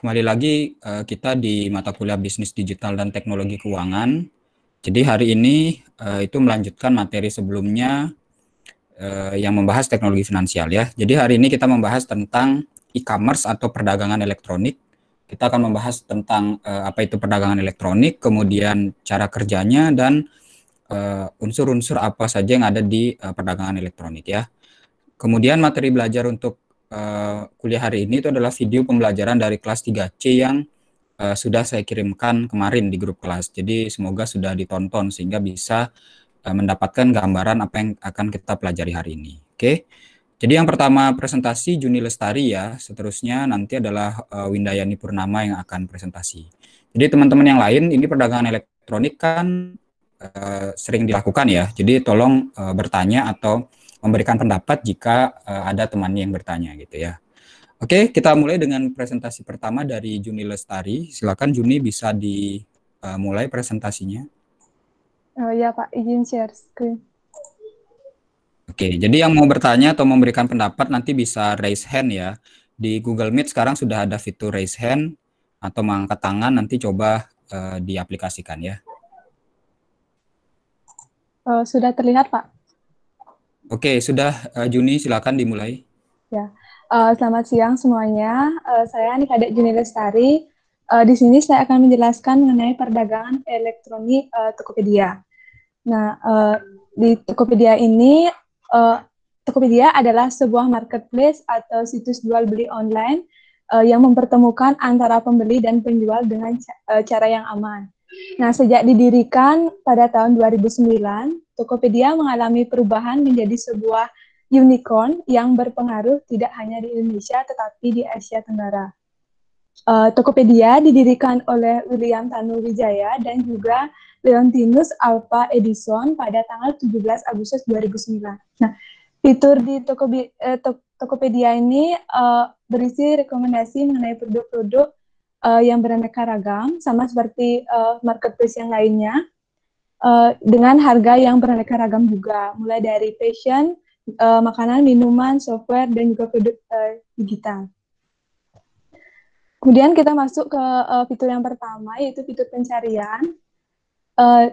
kembali lagi uh, kita di mata kuliah bisnis digital dan teknologi keuangan. Jadi hari ini uh, itu melanjutkan materi sebelumnya uh, yang membahas teknologi finansial ya. Jadi hari ini kita membahas tentang e-commerce atau perdagangan elektronik. Kita akan membahas tentang uh, apa itu perdagangan elektronik, kemudian cara kerjanya dan unsur-unsur uh, apa saja yang ada di uh, perdagangan elektronik ya. Kemudian materi belajar untuk Eh, kuliah hari ini itu adalah video pembelajaran dari kelas 3C yang uh, sudah saya kirimkan kemarin di grup kelas. Jadi semoga sudah ditonton sehingga bisa uh, mendapatkan gambaran apa yang akan kita pelajari hari ini. Oke. Okay? Jadi yang pertama presentasi Juni Lestari ya, seterusnya nanti adalah uh, Windayani Purnama yang akan presentasi. Jadi teman-teman yang lain, ini perdagangan elektronik kan uh, sering dilakukan ya, jadi tolong uh, bertanya atau memberikan pendapat jika uh, ada temannya yang bertanya gitu ya. Oke, kita mulai dengan presentasi pertama dari Juni Lestari. Silakan Juni bisa dimulai eh, uh, presentasinya. Oh ya Pak, izin share screen. Oke, jadi yang mau bertanya atau memberikan pendapat nanti bisa raise hand ya. Di Google Meet sekarang sudah ada fitur raise hand atau mengangkat tangan, nanti coba uh, diaplikasikan ya. Uh, sudah terlihat Pak. Oke, sudah uh, Juni silakan dimulai. Ya. Uh, selamat siang semuanya. Uh, saya Nikadek Juni Lestari. Uh, di sini saya akan menjelaskan mengenai perdagangan elektronik uh, Tokopedia. Nah, uh, di Tokopedia ini uh, Tokopedia adalah sebuah marketplace atau situs jual beli online uh, yang mempertemukan antara pembeli dan penjual dengan uh, cara yang aman. Nah, sejak didirikan pada tahun 2009, Tokopedia mengalami perubahan menjadi sebuah unicorn yang berpengaruh tidak hanya di Indonesia tetapi di Asia Tenggara. Uh, Tokopedia didirikan oleh William Tanuwijaya dan juga Leontinus Alpha Edison pada tanggal 17 Agustus 2009. Nah, fitur di Tokobi, eh, Tokopedia ini uh, berisi rekomendasi mengenai produk-produk uh, yang beraneka ragam, sama seperti uh, marketplace yang lainnya uh, dengan harga yang beraneka ragam juga, mulai dari fashion, uh, makanan, minuman, software, dan juga produk uh, digital. Kemudian kita masuk ke uh, fitur yang pertama, yaitu fitur pencarian. Uh,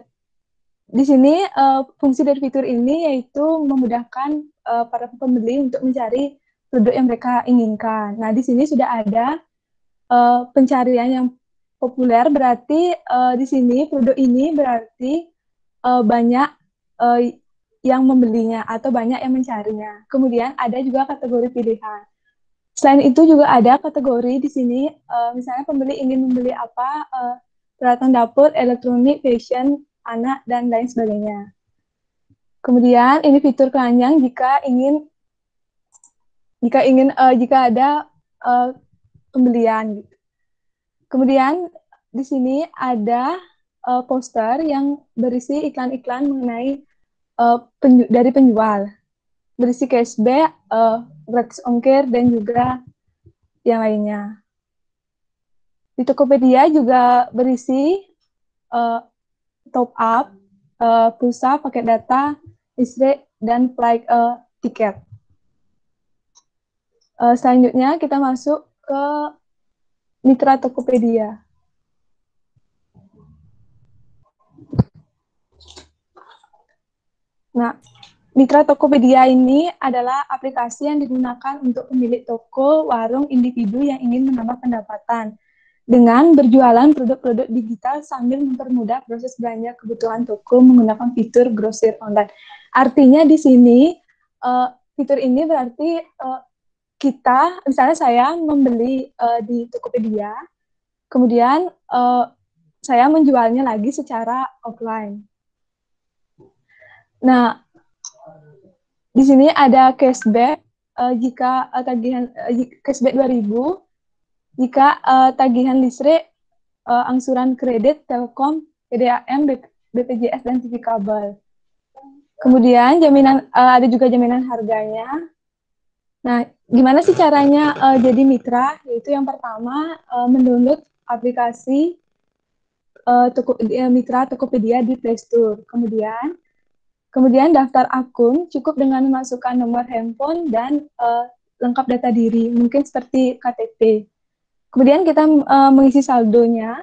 di sini uh, fungsi dari fitur ini yaitu memudahkan uh, para pembeli untuk mencari produk yang mereka inginkan. Nah, di sini sudah ada uh, pencarian yang populer berarti uh, di sini produk ini berarti uh, banyak uh, yang membelinya atau banyak yang mencarinya. Kemudian ada juga kategori pilihan. Selain itu juga ada kategori di sini, uh, misalnya pembeli ingin membeli apa, uh, peralatan dapur, elektronik, fashion, anak, dan lain sebagainya. Kemudian ini fitur keranjang jika ingin jika ingin uh, jika ada uh, pembelian. Kemudian di sini ada uh, poster yang berisi iklan-iklan mengenai uh, penju dari penjual berisi cashback, uh, ongkir dan juga yang lainnya. Di Tokopedia juga berisi uh, top up, uh, pulsa, paket data, listrik dan flight uh, tiket. Uh, selanjutnya kita masuk ke mitra Tokopedia. Nah, Mitra Tokopedia ini adalah aplikasi yang digunakan untuk pemilik toko, warung, individu yang ingin menambah pendapatan dengan berjualan produk-produk digital sambil mempermudah proses belanja kebutuhan toko menggunakan fitur grosir online. Artinya di sini uh, fitur ini berarti uh, kita, misalnya saya membeli uh, di Tokopedia, kemudian uh, saya menjualnya lagi secara offline. Nah, di sini ada cashback uh, jika uh, tagihan uh, cashback 2000 jika uh, tagihan listrik, uh, angsuran kredit, Telkom, PDAM, BPJS dan TV kabel. Kemudian jaminan uh, ada juga jaminan harganya. Nah, gimana sih caranya uh, jadi mitra? Yaitu yang pertama uh, mendownload aplikasi uh, Toko, uh, Mitra Tokopedia di Play Store. Kemudian Kemudian daftar akun cukup dengan memasukkan nomor handphone dan uh, lengkap data diri, mungkin seperti KTP. Kemudian kita uh, mengisi saldonya.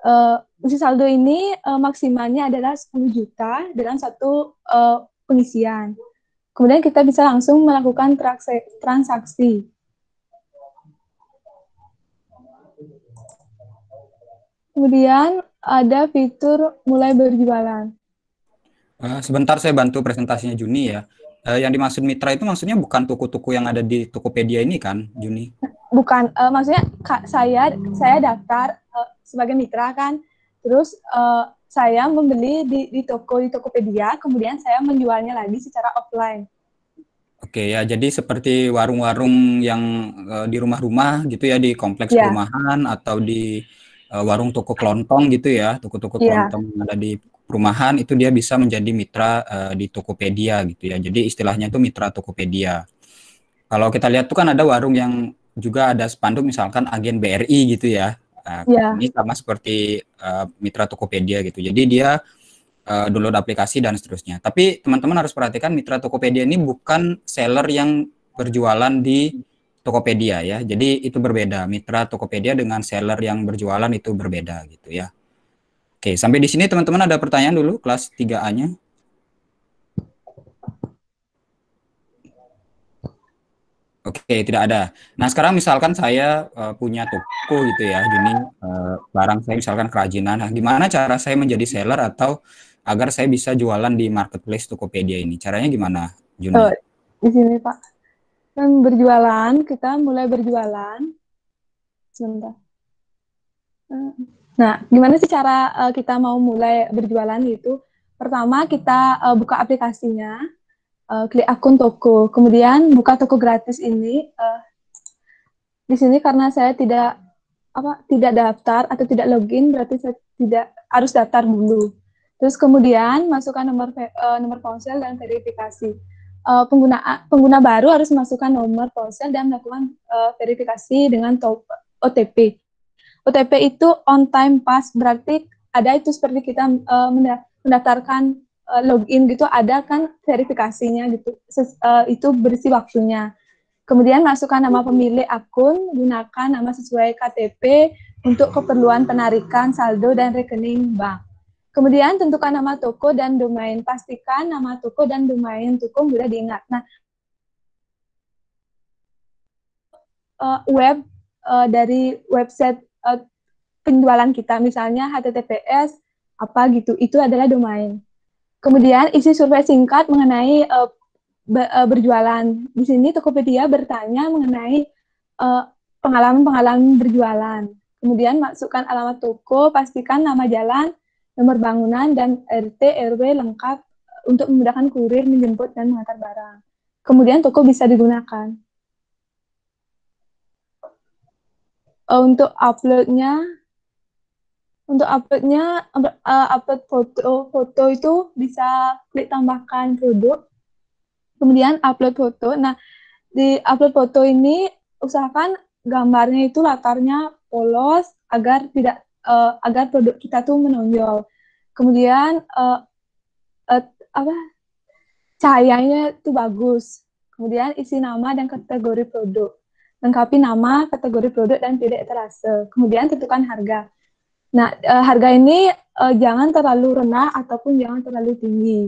Uh, eh, isi saldo ini uh, maksimalnya adalah 10 juta dalam satu uh, pengisian. Kemudian kita bisa langsung melakukan transaksi. Kemudian ada fitur mulai berjualan. Eh, sebentar saya bantu presentasinya Juni ya. Uh, yang dimaksud mitra itu maksudnya bukan tuku-tuku yang ada di Tokopedia ini kan, Juni? Bukan, uh, maksudnya kak, saya saya daftar uh, sebagai mitra kan, terus uh, saya membeli di, di toko di Tokopedia, kemudian saya menjualnya lagi secara offline. Oke ya, jadi seperti warung-warung yang uh, di rumah-rumah gitu ya, di kompleks yeah. perumahan atau di uh, warung toko kelontong gitu ya, toko-toko yeah. kelontong yang ada di perumahan itu dia bisa menjadi mitra uh, di Tokopedia gitu ya. Jadi istilahnya itu mitra Tokopedia. Kalau kita lihat tuh kan ada warung yang juga ada spanduk misalkan agen BRI gitu ya. Uh, yeah. Iya. Ini sama seperti uh, mitra Tokopedia gitu. Jadi dia uh, download aplikasi dan seterusnya. Tapi teman-teman harus perhatikan mitra Tokopedia ini bukan seller yang berjualan di Tokopedia ya. Jadi itu berbeda. Mitra Tokopedia dengan seller yang berjualan itu berbeda gitu ya. Oke, sampai di sini teman-teman ada pertanyaan dulu kelas 3A-nya. Oke, tidak ada. Nah, sekarang misalkan saya uh, punya toko gitu ya, ini uh, eh, barang saya misalkan kerajinan. Nah, gimana cara saya menjadi seller atau agar saya bisa jualan di marketplace Tokopedia ini? Caranya gimana, Juni? Oh, di sini, Pak. Kan berjualan, kita mulai berjualan. Sebentar. Uh. Nah, gimana sih cara uh, kita mau mulai berjualan itu? Pertama, kita uh, buka aplikasinya, uh, klik akun toko, kemudian buka toko gratis ini. Uh, di sini karena saya tidak apa tidak daftar atau tidak login, berarti saya tidak harus daftar dulu. Terus kemudian masukkan nomor uh, nomor ponsel dan verifikasi. Uh, pengguna pengguna baru harus masukkan nomor ponsel dan melakukan uh, verifikasi dengan top, OTP. OTP itu on time pass berarti ada itu seperti kita uh, mendaftarkan uh, login gitu ada kan verifikasinya gitu Ses, uh, itu berisi waktunya. Kemudian masukkan nama pemilik akun, gunakan nama sesuai KTP untuk keperluan penarikan saldo dan rekening bank. Kemudian tentukan nama toko dan domain. Pastikan nama toko dan domain toko sudah diingat. Nah, uh, web uh, dari website uh, penjualan kita misalnya https apa gitu itu adalah domain kemudian isi survei singkat mengenai uh, be, uh, berjualan di sini Tokopedia bertanya mengenai pengalaman-pengalaman uh, berjualan kemudian masukkan alamat toko pastikan nama jalan nomor bangunan dan RT RW lengkap untuk memudahkan kurir menjemput dan mengantar barang kemudian toko bisa digunakan uh, untuk uploadnya untuk uploadnya uh, upload foto foto itu bisa klik tambahkan produk kemudian upload foto nah di upload foto ini usahakan gambarnya itu latarnya polos agar tidak uh, agar produk kita tuh menonjol kemudian uh, uh, apa cahayanya itu bagus kemudian isi nama dan kategori produk lengkapi nama, kategori produk, dan tidak terasa Kemudian tentukan harga. Nah, e, harga ini e, jangan terlalu rendah ataupun jangan terlalu tinggi.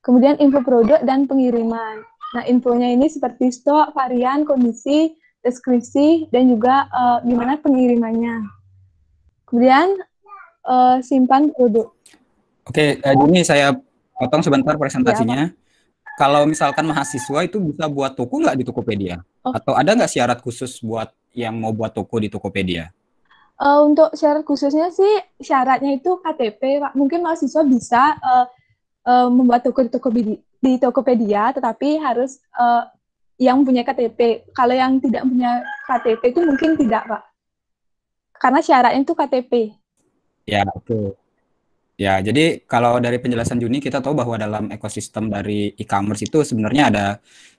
Kemudian info produk dan pengiriman. Nah, infonya ini seperti stok, varian, kondisi, deskripsi, dan juga e, gimana pengirimannya. Kemudian simpan produk. Oke, uh, ini saya potong sebentar presentasinya. Ya, kalau misalkan mahasiswa itu bisa buat toko nggak di Tokopedia? Oh. Atau ada nggak syarat khusus buat yang mau buat toko di Tokopedia? Uh, untuk syarat khususnya sih syaratnya itu KTP, Pak. Mungkin mahasiswa bisa uh, uh, membuat toko di Tokopedia, di Tokopedia tetapi harus uh, yang punya KTP. Kalau yang tidak punya KTP itu mungkin tidak, Pak. Karena syaratnya itu KTP. Ya, oke. Okay. Ya, jadi kalau dari penjelasan Juni kita tahu bahwa dalam ekosistem dari e-commerce itu sebenarnya ada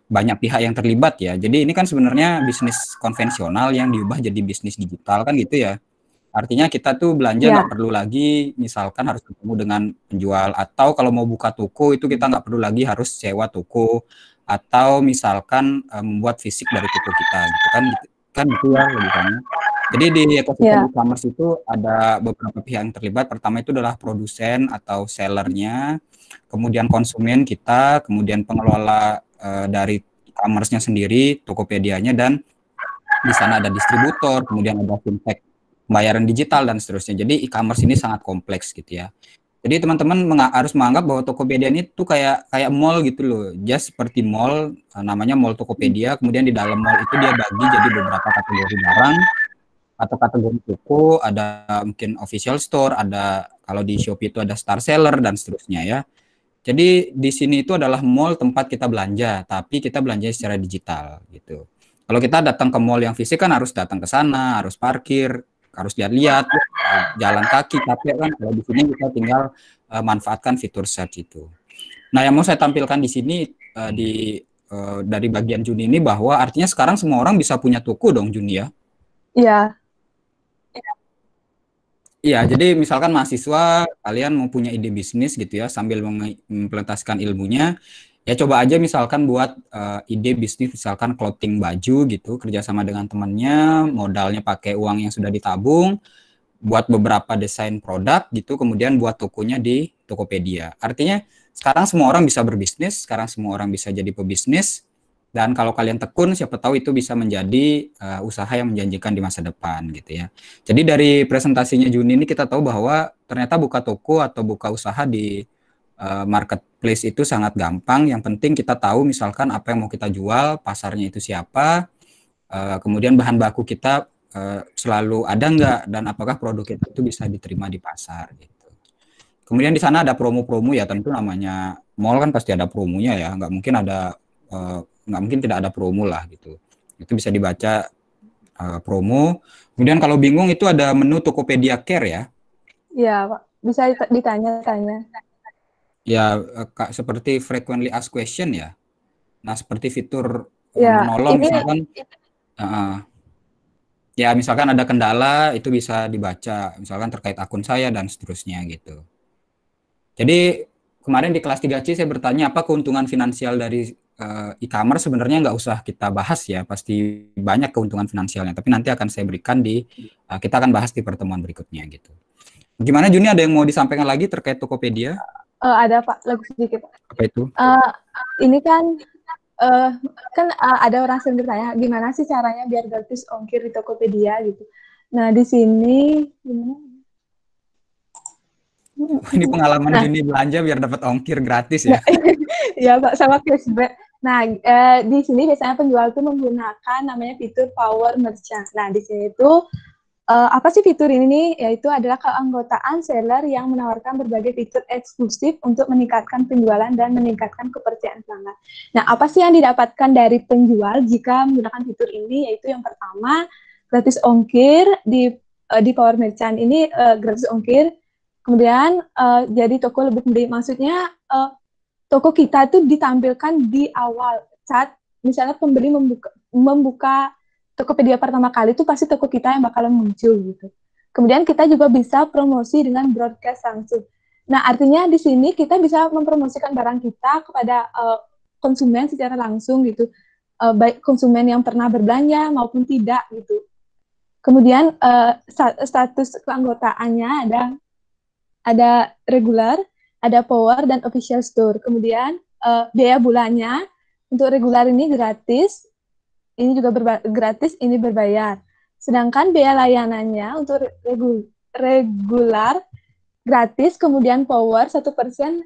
banyak pihak yang terlibat ya. Jadi ini kan sebenarnya bisnis konvensional yang diubah jadi bisnis digital kan gitu ya. Artinya kita tuh belanja ya. nggak ya. perlu lagi misalkan harus ketemu dengan penjual atau kalau mau buka toko itu kita nggak perlu lagi harus sewa toko atau misalkan eh, membuat fisik dari toko kita gitu kan gitu, kan gitu ya banyak. Jadi di iya. ekosistem yeah. e-commerce itu ada beberapa pihak yang terlibat. Pertama itu adalah produsen atau sellernya, kemudian konsumen kita, kemudian pengelola uh, dari e-commerce-nya sendiri, Tokopedia-nya dan di sana ada distributor, kemudian ada fintech pembayaran digital dan seterusnya. Jadi e-commerce ini sangat kompleks gitu ya. Jadi teman-teman meng- harus menganggap bahwa Tokopedia ini tuh kayak kayak mall gitu loh. Just seperti mall, e, namanya mall Tokopedia. Kemudian di dalam mall itu dia bagi jadi beberapa kategori barang atau kategori toko, ada mungkin official store, ada kalau di Shopee itu ada star seller dan seterusnya ya. Jadi di sini itu adalah mall tempat kita belanja, tapi kita belanja secara digital gitu. Kalau kita datang ke mall yang fisik kan harus datang ke sana, harus parkir, harus lihat-lihat, jalan kaki tapi kan. Kalau di sini kita tinggal uh, manfaatkan fitur search itu. Nah, yang mau saya tampilkan di sini uh, di uh, dari bagian Juni ini bahwa artinya sekarang semua orang bisa punya toko dong Juni ya. Iya. Iya, jadi misalkan mahasiswa kalian mau punya ide bisnis gitu ya sambil mengimplementasikan ilmunya, ya coba aja misalkan buat uh, ide bisnis misalkan clothing baju gitu kerjasama dengan temannya, modalnya pakai uang yang sudah ditabung, buat beberapa desain produk gitu, kemudian buat tokonya di Tokopedia. Artinya sekarang semua orang bisa berbisnis, sekarang semua orang bisa jadi pebisnis, dan kalau kalian tekun siapa tahu itu bisa menjadi uh, usaha yang menjanjikan di masa depan gitu ya. Jadi dari presentasinya Juni ini kita tahu bahwa ternyata buka toko atau buka usaha di uh, marketplace itu sangat gampang. Yang penting kita tahu misalkan apa yang mau kita jual, pasarnya itu siapa, uh, kemudian bahan baku kita uh, selalu ada nggak dan apakah produk kita itu bisa diterima di pasar gitu. Kemudian di sana ada promo-promo ya tentu namanya mall kan pasti ada promonya ya, nggak mungkin ada nggak mungkin tidak ada promo lah gitu. Itu bisa dibaca uh, promo. Kemudian kalau bingung itu ada menu Tokopedia Care ya. Iya, Pak. Bisa ditanya-tanya. Ya, eh, kak, seperti frequently asked question ya. Nah, seperti fitur eh, ya, menolong ini, misalkan uh, ya misalkan ada kendala itu bisa dibaca misalkan terkait akun saya dan seterusnya gitu. Jadi kemarin di kelas 3C saya bertanya apa keuntungan finansial dari Eh, e-commerce sebenarnya nggak usah kita bahas ya, pasti banyak keuntungan finansialnya. Tapi nanti akan saya berikan di uh, kita akan bahas di pertemuan berikutnya gitu. Gimana Juni ada yang mau disampaikan lagi terkait Tokopedia? Uh, ada Pak, lagu sedikit. Apa itu? Uh, ini kan uh, kan uh, ada orang sering bertanya gimana sih caranya biar gratis ongkir di Tokopedia gitu. Nah di sini gimana? Ini pengalaman nah. Juni belanja biar dapat ongkir gratis ya. Iya Pak sama cashback. Nah, eh, di sini biasanya penjual itu menggunakan namanya fitur power merchant. Nah, di sini itu eh, apa sih fitur ini? Yaitu adalah keanggotaan seller yang menawarkan berbagai fitur eksklusif untuk meningkatkan penjualan dan meningkatkan kepercayaan pelanggan. Nah, apa sih yang didapatkan dari penjual jika menggunakan fitur ini? Yaitu yang pertama, gratis ongkir di eh, di power merchant ini eh, gratis ongkir. Kemudian eh, jadi toko lebih mudah. Maksudnya eh, toko kita itu ditampilkan di awal saat misalnya pembeli membuka, membuka Tokopedia pertama kali itu pasti toko kita yang bakalan muncul gitu. Kemudian kita juga bisa promosi dengan broadcast langsung. Nah, artinya di sini kita bisa mempromosikan barang kita kepada uh, konsumen secara langsung gitu. Uh, baik konsumen yang pernah berbelanja maupun tidak gitu. Kemudian uh, status keanggotaannya ada ada reguler, ada power dan official store. Kemudian uh, biaya bulannya untuk regular ini gratis, ini juga gratis, ini berbayar. Sedangkan biaya layanannya untuk regu regular gratis, kemudian power 1%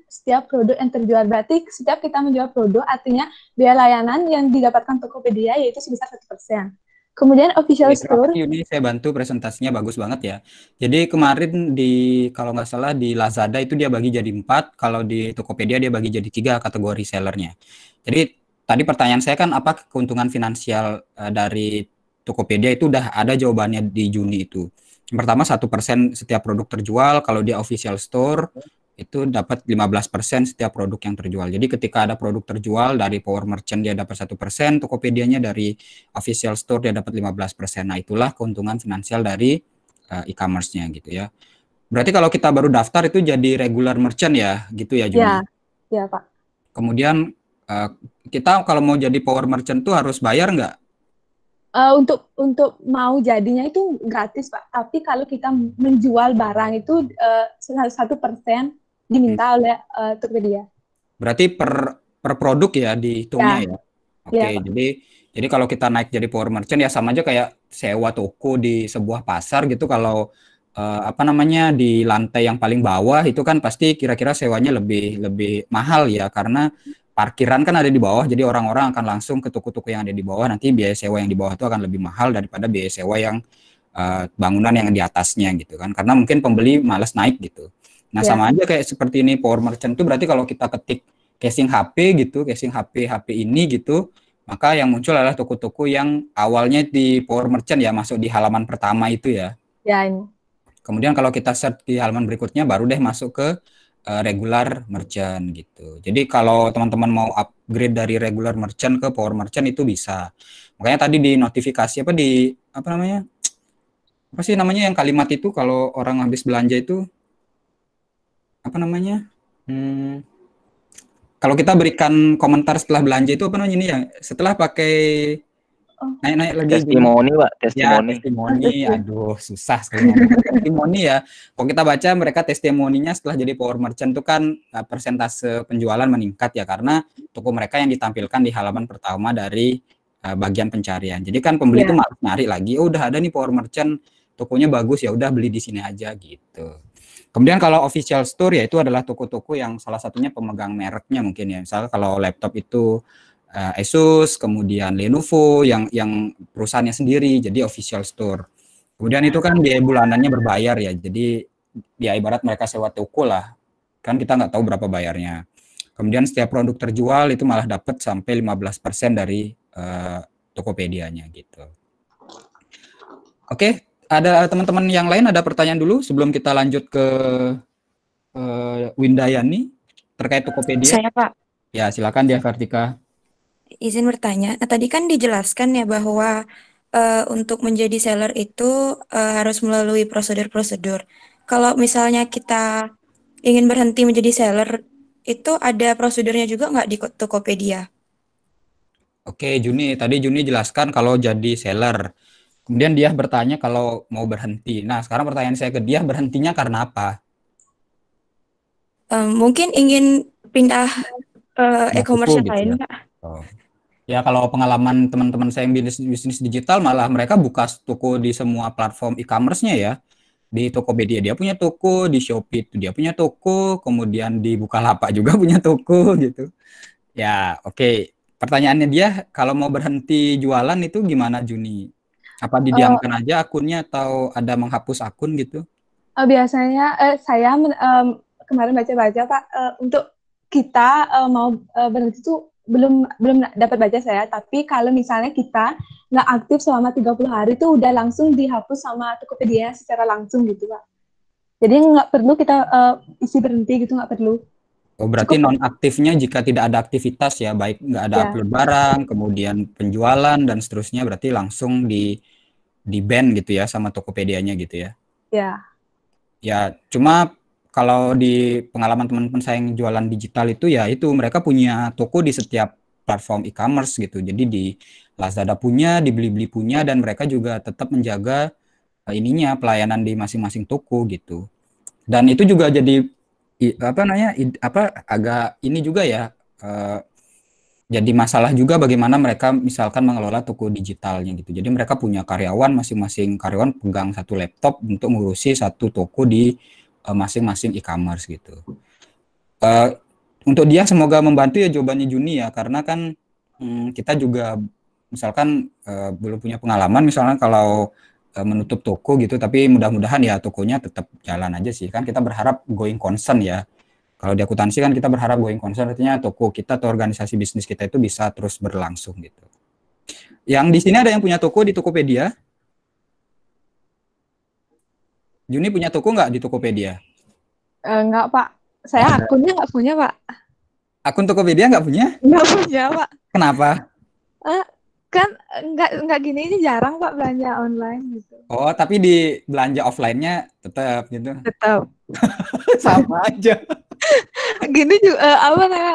setiap produk yang terjual. Berarti setiap kita menjual produk, artinya biaya layanan yang didapatkan Tokopedia yaitu sebesar 1%. Kemudian official store. Yudi saya bantu presentasinya bagus banget ya. Jadi kemarin di kalau nggak salah di Lazada itu dia bagi jadi empat, kalau di Tokopedia dia bagi jadi tiga kategori sellernya. Jadi tadi pertanyaan saya kan apa keuntungan finansial eh, dari Tokopedia itu udah ada jawabannya di Juni itu. Yang pertama satu persen setiap produk terjual kalau dia official store itu dapat 15% setiap produk yang terjual. Jadi ketika ada produk terjual dari power merchant dia dapat satu persen, Tokopedia-nya dari official store dia dapat 15%. Nah, itulah keuntungan finansial dari uh, e-commerce-nya gitu ya. Berarti kalau kita baru daftar itu jadi regular merchant ya, gitu ya Juni? Iya, iya Pak. Kemudian uh, kita kalau mau jadi power merchant tuh harus bayar nggak? Uh, untuk untuk mau jadinya itu gratis Pak. Tapi kalau kita menjual barang itu satu uh, persen diminta hmm. oleh uh, Tokopedia. Berarti per per produk ya dihitungnya ya. ya? Oke, okay, ya. jadi jadi kalau kita naik jadi power merchant ya sama aja kayak sewa toko di sebuah pasar gitu kalau uh, apa namanya di lantai yang paling bawah itu kan pasti kira-kira sewanya lebih lebih mahal ya karena parkiran kan ada di bawah jadi orang-orang akan langsung ke toko-toko yang ada di bawah nanti biaya sewa yang di bawah itu akan lebih mahal daripada biaya sewa yang uh, bangunan yang di atasnya gitu kan karena mungkin pembeli males naik gitu Nah, yeah. sama aja kayak seperti ini power merchant itu berarti kalau kita ketik casing HP gitu, casing HP HP ini gitu, maka yang muncul adalah toko-toko yang awalnya di power merchant ya, masuk di halaman pertama itu ya. Ya. Yeah. Kemudian kalau kita search di halaman berikutnya baru deh masuk ke uh, regular merchant gitu. Jadi kalau teman-teman mau upgrade dari regular merchant ke power merchant itu bisa. Makanya tadi di notifikasi apa di apa namanya? Apa sih namanya yang kalimat itu kalau orang habis belanja itu apa namanya? Hmm, kalau kita berikan komentar setelah belanja itu apa namanya ini ya? Setelah pakai oh. naik-naik lagi testimoni pak testimoni ya, testimoni aduh susah sekali testimoni ya kalau kita baca mereka testimoninya setelah jadi power merchant itu kan eh, persentase penjualan meningkat ya karena toko mereka yang ditampilkan di halaman pertama dari eh, bagian pencarian jadi kan pembeli itu iya. ya. malah nari lagi oh udah ada nih power merchant tokonya bagus ya udah beli di sini aja gitu Kemudian kalau official store ya itu adalah toko-toko yang salah satunya pemegang mereknya mungkin ya. Misalnya kalau laptop itu uh, Asus, kemudian Lenovo yang yang perusahaannya sendiri jadi official store. Kemudian itu kan biaya bulanannya berbayar ya. Jadi ya ibarat mereka sewa toko lah. Kan kita nggak tahu berapa bayarnya. Kemudian setiap produk terjual itu malah dapat sampai 15% dari uh, Tokopedia-nya gitu. Oke, okay, ada eh, teman-teman yang lain ada pertanyaan dulu sebelum kita lanjut ke uh, Windayani terkait Tokopedia? Saya Pak. Ya silakan dia Kartika. Izin bertanya, nah, tadi kan dijelaskan ya bahwa uh, untuk menjadi seller itu uh, harus melalui prosedur-prosedur. Kalau misalnya kita ingin berhenti menjadi seller, itu ada prosedurnya juga nggak di Tokopedia? Oke Juni, tadi Juni jelaskan kalau jadi seller Kemudian dia bertanya kalau mau berhenti. Nah, sekarang pertanyaan saya ke dia berhentinya karena apa? Um, mungkin ingin pindah uh, e-commerce yang gitu lain, ya. Oh. Ya kalau pengalaman teman-teman saya yang bisnis, bisnis digital malah mereka buka toko di semua platform e-commerce-nya ya. Di Tokopedia dia punya toko, di Shopee dia punya toko, kemudian di Bukalapak juga punya toko gitu. Ya, oke. Okay. Pertanyaannya dia kalau mau berhenti jualan itu gimana Juni? Apa eh, didiamkan uh, aja akunnya atau ada menghapus akun gitu? Uh, biasanya uh, saya um, kemarin baca-baca Pak uh, untuk kita uh, mau uh, berhenti itu belum belum dapat baca saya tapi kalau misalnya kita nggak aktif selama 30 hari itu udah langsung dihapus sama Tokopedia secara langsung gitu pak jadi nggak perlu kita uh, isi berhenti gitu nggak perlu Oh berarti Cukup. non aktifnya jika tidak ada aktivitas ya baik nggak ada ya. upload barang kemudian penjualan dan seterusnya berarti langsung di di ban gitu ya sama Tokopedia-nya gitu ya. Ya. Ya cuma kalau di pengalaman teman-teman saya yang jualan digital itu ya itu mereka punya toko di setiap platform e-commerce gitu. Jadi di Lazada punya, di Blibli punya dan mereka juga tetap menjaga eh, ininya pelayanan di masing-masing toko gitu. Dan itu juga jadi i, apa namanya i, apa agak ini juga ya uh, jadi masalah juga bagaimana mereka misalkan mengelola toko digitalnya gitu. Jadi mereka punya karyawan masing-masing karyawan pegang satu laptop untuk mengurusi satu toko di uh, masing-masing e-commerce gitu. Uh, untuk dia semoga membantu ya jawabannya Juni ya karena kan hmm, kita juga misalkan uh, belum punya pengalaman misalnya kalau Eh, menutup toko gitu tapi mudah-mudahan ya tokonya tetap jalan aja sih kan kita berharap going concern ya kalau di akuntansi kan kita berharap going concern artinya toko kita atau organisasi bisnis kita itu bisa terus berlangsung gitu yang di sini ada yang punya toko di Tokopedia Juni punya toko nggak di Tokopedia Enggak, eh, nggak pak saya akunnya nggak punya pak akun Tokopedia nggak punya nggak punya pak kenapa eh, kan nggak nggak gini ini jarang pak belanja online gitu oh tapi di belanja offline-nya tetap gitu tetap sama aja gini juga uh, eh, apa namanya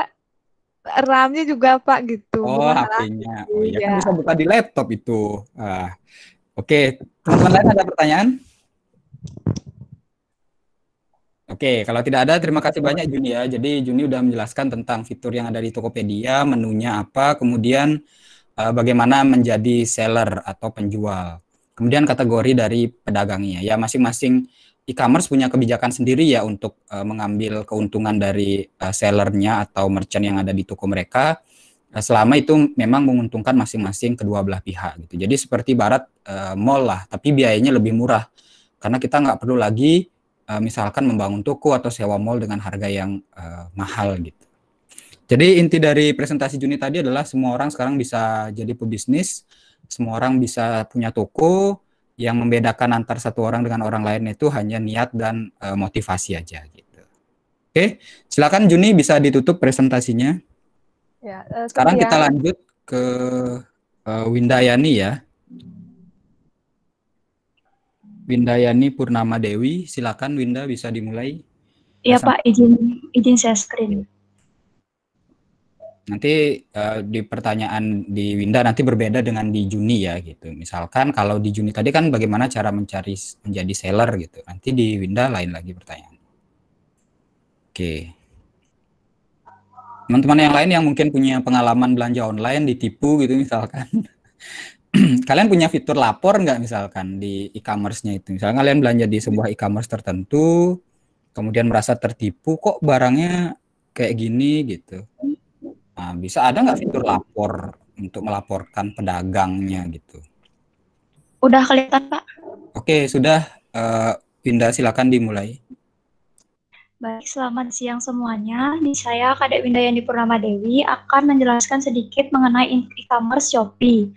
RAM-nya juga pak gitu oh hpnya oh iya ya. kan iya. bisa buka di laptop itu uh, oke okay. teman-teman lain ada pertanyaan Oke, okay, kalau tidak ada, terima kasih banyak Juni ya. Jadi Juni udah menjelaskan tentang fitur yang ada di Tokopedia, menunya apa, kemudian Eh, bagaimana menjadi seller atau penjual. Kemudian kategori dari pedagangnya. Ya masing-masing e-commerce punya kebijakan sendiri ya untuk uh, mengambil keuntungan dari uh, sellernya atau merchant yang ada di toko mereka uh, selama itu memang menguntungkan masing-masing kedua belah pihak gitu. Jadi seperti barat uh, mall lah, tapi biayanya lebih murah karena kita nggak perlu lagi uh, misalkan membangun toko atau sewa mall dengan harga yang uh, mahal gitu. Jadi inti dari presentasi Juni tadi adalah semua orang sekarang bisa jadi pebisnis, semua orang bisa punya toko. Yang membedakan antar satu orang dengan orang lain itu hanya niat dan e, motivasi aja gitu. Oke, silakan Juni bisa ditutup presentasinya. Ya, uh, sekarang ya. kita lanjut ke uh, Windayani ya. Windayani Purnama Dewi, silakan Winda bisa dimulai. Iya Pak, izin izin saya screen nanti uh, di pertanyaan di Winda nanti berbeda dengan di Juni ya gitu. Misalkan kalau di Juni tadi kan bagaimana cara mencari menjadi seller gitu. Nanti di Winda lain lagi pertanyaan. Oke. Teman-teman yang lain yang mungkin punya pengalaman belanja online ditipu gitu misalkan. kalian punya fitur lapor nggak misalkan di e-commerce-nya itu. Misalkan kalian belanja di sebuah e-commerce tertentu kemudian merasa tertipu kok barangnya kayak gini gitu Nah, bisa ada nggak fitur lapor untuk melaporkan pedagangnya gitu? Udah kelihatan Pak. Oke sudah, uh, Winda silakan dimulai. Baik, selamat siang semuanya. Di saya Kadek Winda Yandi Purnama Dewi akan menjelaskan sedikit mengenai e-commerce Shopee.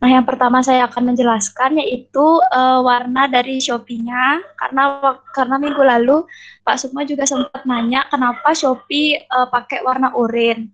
Nah, yang pertama saya akan menjelaskan yaitu uh, warna dari Shopee-nya karena karena minggu lalu Pak Sukma juga sempat nanya kenapa Shopee uh, pakai warna urin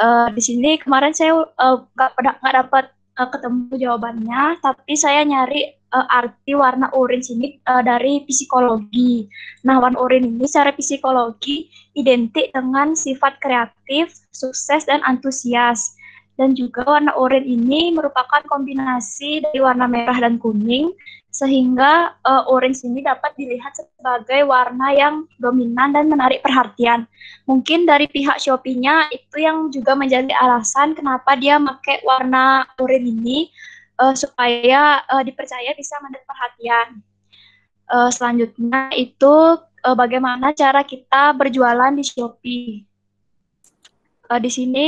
uh, di sini kemarin saya eh, nggak uh, nggak dapat uh, eh, ketemu jawabannya, tapi saya nyari uh, arti warna orange ini uh, dari psikologi. Nah, warna orange ini secara psikologi identik dengan sifat kreatif, sukses, dan antusias. Dan juga warna orange ini merupakan kombinasi dari warna merah dan kuning sehingga uh, orange ini dapat dilihat sebagai warna yang dominan dan menarik perhatian. Mungkin dari pihak Shopee-nya itu yang juga menjadi alasan kenapa dia pakai warna orange ini uh, supaya uh, dipercaya bisa menarik perhatian. Uh, selanjutnya itu uh, bagaimana cara kita berjualan di Shopee. Uh, di sini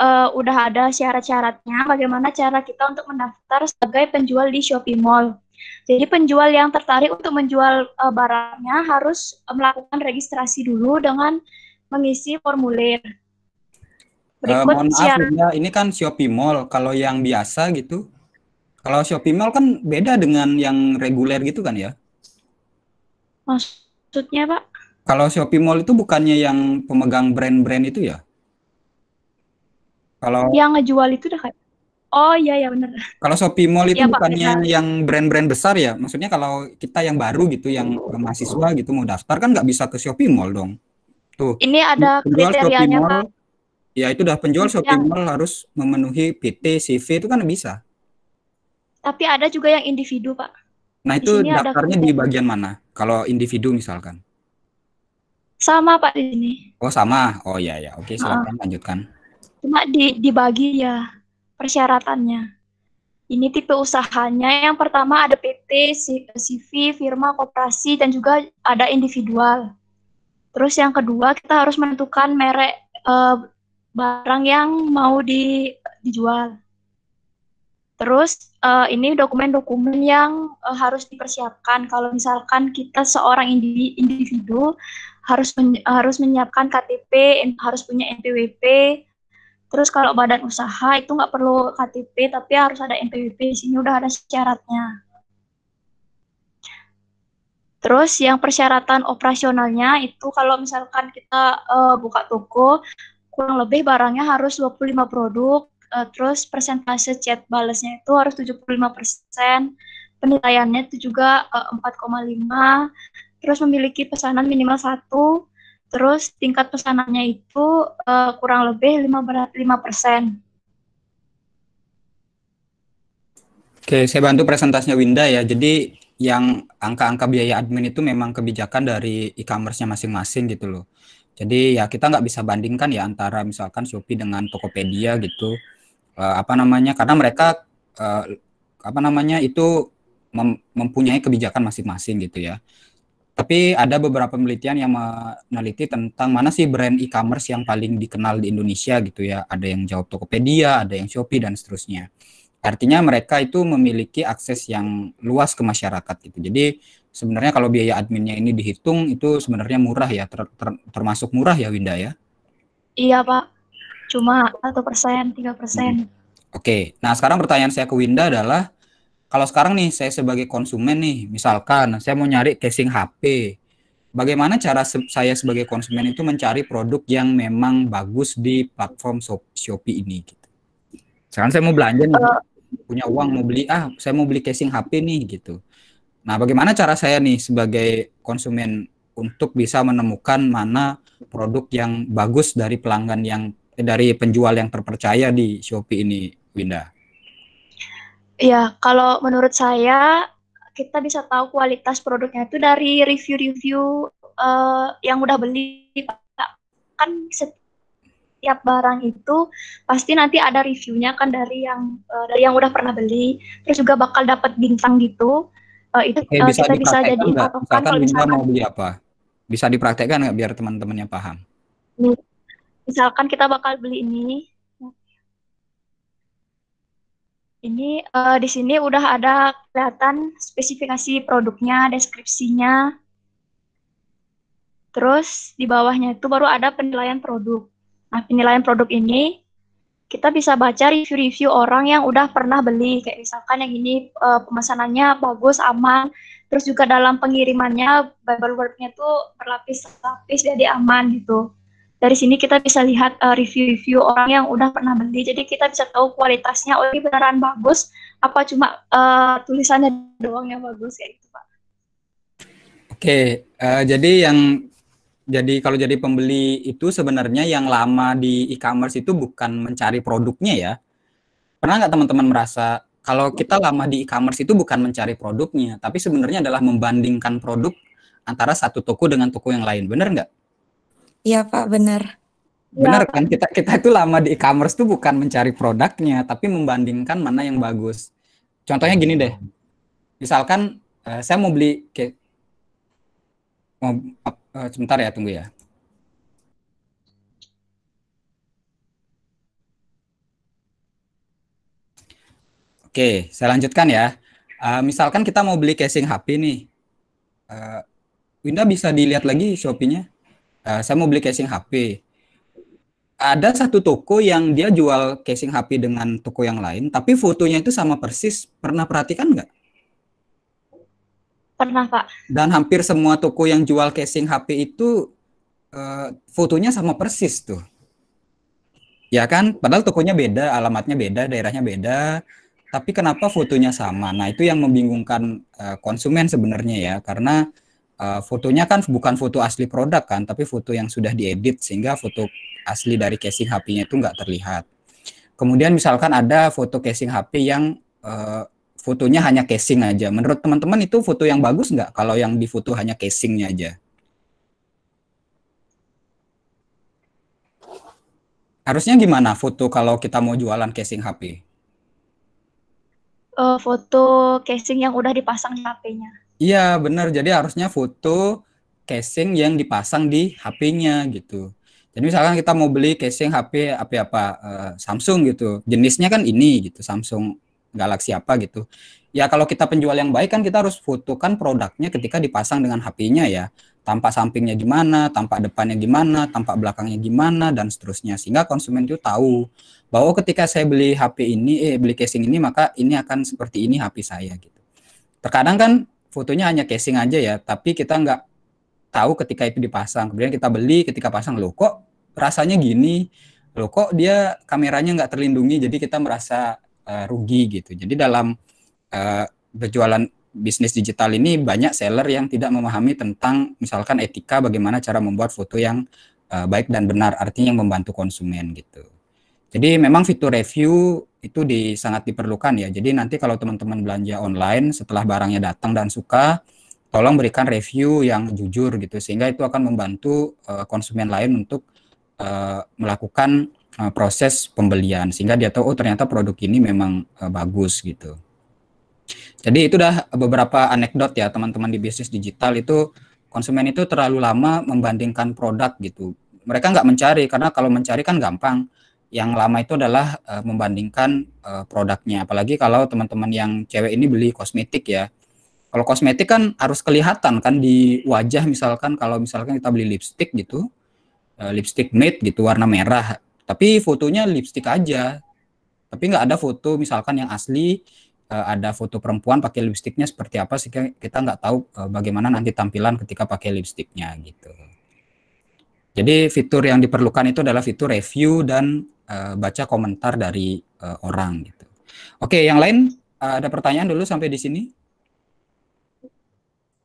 uh, udah ada syarat-syaratnya bagaimana cara kita untuk mendaftar sebagai penjual di Shopee Mall. Jadi penjual yang tertarik untuk menjual uh, barangnya harus eh, melakukan registrasi dulu dengan mengisi formulir. Eh, Berikut uh, mohon maaf, ya, ini kan Shopee Mall. Kalau yang biasa gitu, kalau Shopee Mall kan beda dengan yang reguler gitu kan ya? Maksudnya Pak? Kalau Shopee Mall itu bukannya yang pemegang brand-brand itu ya? Kalau yang ngejual itu udah Oh iya ya benar. Kalau Shopee Mall itu ya, bukannya yang brand-brand besar ya? Maksudnya kalau kita yang baru gitu, yang mahasiswa gitu mau daftar kan nggak bisa ke Shopee Mall dong. Tuh. Ini ada penjual kriterianya Shopee Mall, Pak. Ya itu udah penjual Shopee yang... Mall harus memenuhi PT, CV itu kan bisa. Tapi ada juga yang individu, Pak. Nah itu di daftarnya di bagian mana? Kalau individu misalkan. Sama Pak ini. Oh sama. Oh iya ya. Oke, ah. silahkan uh, lanjutkan. Cuma di dibagi ya persyaratannya. Ini tipe usahanya yang pertama ada PT, CV, firma, koperasi, dan juga ada individual. Terus yang kedua kita harus menentukan merek uh, barang yang mau di, dijual. Terus uh, ini dokumen-dokumen yang uh, harus dipersiapkan. Kalau misalkan kita seorang individu, individu harus men, harus menyiapkan KTP, harus punya NPWP, Terus kalau badan usaha itu nggak perlu KTP, tapi harus ada NPWP. Di sini udah ada syaratnya. Terus yang persyaratan operasionalnya itu kalau misalkan kita uh, buka toko, kurang lebih barangnya harus 25 produk, uh, terus persentase chat balesnya itu harus 75%, persen. penilaiannya itu juga uh, eh, 4,5, terus memiliki pesanan minimal satu, Terus tingkat pesanannya itu uh, kurang lebih 5 persen. Oke, saya bantu presentasinya Winda ya. Jadi yang angka-angka biaya admin itu memang kebijakan dari e-commerce-nya masing-masing gitu loh. Jadi ya kita nggak bisa bandingkan ya antara misalkan Shopee dengan Tokopedia gitu. Uh, apa namanya? Karena mereka uh, apa namanya itu mempunyai kebijakan masing-masing gitu ya. Tapi ada beberapa penelitian yang meneliti tentang mana sih brand e-commerce yang paling dikenal di Indonesia gitu ya. Ada yang jawab Tokopedia, ada yang Shopee dan seterusnya. Artinya mereka itu memiliki akses yang luas ke masyarakat gitu. Jadi sebenarnya kalau biaya adminnya ini dihitung itu sebenarnya murah ya, ter ter termasuk murah ya Winda ya. Iya Pak, cuma satu persen, tiga persen. Hmm. Oke, nah sekarang pertanyaan saya ke Winda adalah kalau sekarang nih saya sebagai konsumen nih, misalkan saya mau nyari casing HP, bagaimana cara se saya sebagai konsumen itu mencari produk yang memang bagus di platform Shopee ini? Gitu. Sekarang saya mau belanja nih, eh. punya uang mau beli ah, saya mau beli casing HP nih gitu. Nah, bagaimana cara saya nih sebagai konsumen untuk bisa menemukan mana produk yang bagus dari pelanggan yang eh, dari penjual yang terpercaya di Shopee ini, Winda? Ya, kalau menurut saya kita bisa tahu kualitas produknya itu dari review-review uh, yang udah beli. Kan setiap barang itu pasti nanti ada reviewnya kan dari yang uh, dari yang udah pernah beli. Terus juga bakal dapat bintang gitu. Uh, itu Oke, uh, kita bisa jadi misalkan kalau misalkan mau beli apa? Bisa dipraktekkan nggak biar teman-temannya paham? misalkan kita bakal beli ini Ini uh, di sini udah ada kelihatan spesifikasi produknya, deskripsinya. Terus di bawahnya itu baru ada penilaian produk. Nah, penilaian produk ini kita bisa baca review-review orang yang udah pernah beli. Kayak misalkan yang ini uh, eh, pemesanannya bagus, aman. Terus juga dalam pengirimannya, Bible word-nya tuh berlapis-lapis jadi aman gitu dari sini kita bisa lihat uh, review-review orang yang udah pernah beli. Jadi kita bisa tahu kualitasnya oh ini beneran bagus apa cuma uh, tulisannya doang yang bagus kayak gitu, Pak. Oke, okay. uh, eh, jadi yang jadi kalau jadi pembeli itu sebenarnya yang lama di e-commerce itu bukan mencari produknya ya. Pernah nggak teman-teman merasa kalau kita lama di e-commerce itu bukan mencari produknya, tapi sebenarnya adalah membandingkan produk antara satu toko dengan toko yang lain. Bener nggak? Iya Pak, benar. Benar iya, kan? Kita kita itu lama di e-commerce tuh bukan mencari produknya, tapi membandingkan mana yang bagus. Contohnya gini deh. Misalkan uh, saya mau beli kayak mau uh, sebentar ya, tunggu ya. Oke, saya lanjutkan ya. Uh, misalkan kita mau beli casing HP nih. Uh, Winda bisa dilihat lagi Shopee-nya? uh, saya mau beli casing HP. Ada satu toko yang dia jual casing HP dengan toko yang lain, tapi fotonya itu sama persis. Pernah perhatikan nggak? Pernah, Pak. Dan hampir semua toko yang jual casing HP itu uh, fotonya sama persis tuh. Ya kan? Padahal tokonya beda, alamatnya beda, daerahnya beda. Tapi kenapa fotonya sama? Nah, itu yang membingungkan uh, konsumen sebenarnya ya, karena Eh, fotonya kan bukan foto asli produk kan, tapi foto yang sudah diedit sehingga foto asli dari casing HP-nya itu nggak terlihat. Kemudian misalkan ada foto casing HP yang uh, fotonya hanya casing aja. Menurut teman-teman itu foto yang bagus nggak kalau yang difoto hanya casingnya aja? Harusnya gimana foto kalau kita mau jualan casing HP? Uh, eh, foto casing yang udah dipasang HP-nya Iya, benar. Jadi harusnya foto casing yang dipasang di HP-nya gitu. Jadi misalkan kita mau beli casing HP HP apa uh, Samsung gitu. Jenisnya kan ini gitu, Samsung Galaxy apa gitu. Ya kalau kita penjual yang baik kan kita harus fotokan produknya ketika dipasang dengan HP-nya ya. Tampak sampingnya gimana, tampak depannya gimana, tampak belakangnya gimana dan seterusnya sehingga konsumen itu tahu bahwa ketika saya beli HP ini eh beli casing ini maka ini akan seperti ini HP saya gitu. Terkadang kan fotonya hanya casing aja ya, tapi kita nggak tahu ketika itu dipasang. Kemudian kita beli, ketika pasang loh kok rasanya gini, loh kok dia kameranya nggak terlindungi, jadi kita merasa uh, rugi gitu. Jadi dalam uh, berjualan bisnis digital ini banyak seller yang tidak memahami tentang misalkan etika bagaimana cara membuat foto yang uh, baik dan benar, artinya yang membantu konsumen gitu. Jadi memang fitur review itu di, sangat diperlukan ya. Jadi nanti kalau teman-teman belanja online setelah barangnya datang dan suka, tolong berikan review yang jujur gitu sehingga itu akan membantu uh, konsumen lain untuk uh, melakukan uh, proses pembelian sehingga dia tahu oh ternyata produk ini memang uh, bagus gitu. Jadi itu dah beberapa anekdot ya teman-teman di bisnis digital itu konsumen itu terlalu lama membandingkan produk gitu. Mereka nggak mencari karena kalau mencari kan gampang. Yang lama itu adalah uh, membandingkan uh, produknya. Apalagi kalau teman-teman yang cewek ini beli kosmetik ya. Kalau kosmetik kan harus kelihatan kan di wajah misalkan kalau misalkan kita beli lipstick gitu, uh, lipstick matte gitu warna merah. Tapi fotonya lipstick aja. Tapi nggak ada foto misalkan yang asli ada foto perempuan pakai lipstiknya seperti apa sih kita nggak tahu bagaimana nanti tampilan ketika pakai lipstiknya gitu. Jadi fitur yang diperlukan itu adalah fitur review dan uh, baca komentar dari uh, orang gitu. Oke, yang lain uh, ada pertanyaan dulu sampai di sini